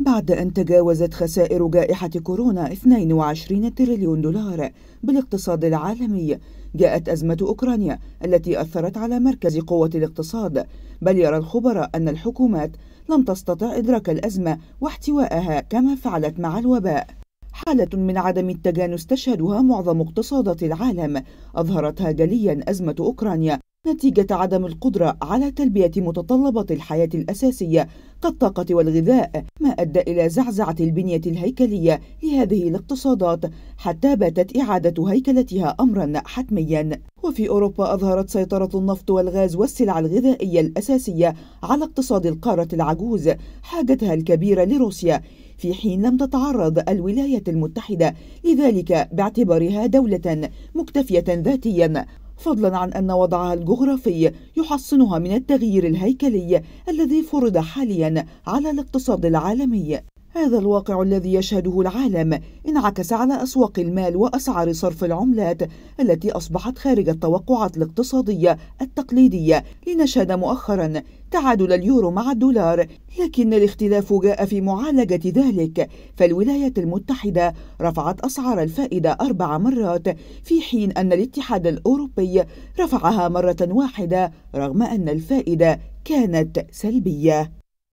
بعد أن تجاوزت خسائر جائحة كورونا 22 تريليون دولار بالاقتصاد العالمي جاءت أزمة أوكرانيا التي أثرت على مركز قوة الاقتصاد بل يرى الخبراء أن الحكومات لم تستطع إدراك الأزمة واحتوائها كما فعلت مع الوباء حالة من عدم التجانس تشهدها معظم اقتصادات العالم أظهرتها جليا أزمة أوكرانيا نتيجة عدم القدرة على تلبية متطلبات الحياة الأساسية كالطاقة والغذاء ما أدى إلى زعزعة البنية الهيكلية لهذه الاقتصادات حتى باتت إعادة هيكلتها أمرا حتميا وفي أوروبا أظهرت سيطرة النفط والغاز والسلع الغذائية الأساسية على اقتصاد القارة العجوز حاجتها الكبيرة لروسيا في حين لم تتعرض الولايات المتحدة لذلك باعتبارها دولة مكتفية ذاتيا فضلا عن أن وضعها الجغرافي يحصنها من التغيير الهيكلي الذي فرض حاليا على الاقتصاد العالمي هذا الواقع الذي يشهده العالم انعكس على أسواق المال وأسعار صرف العملات التي أصبحت خارج التوقعات الاقتصادية التقليدية لنشهد مؤخرا تعادل اليورو مع الدولار لكن الاختلاف جاء في معالجة ذلك فالولايات المتحدة رفعت أسعار الفائدة أربع مرات في حين أن الاتحاد الأوروبي رفعها مرة واحدة رغم أن الفائدة كانت سلبية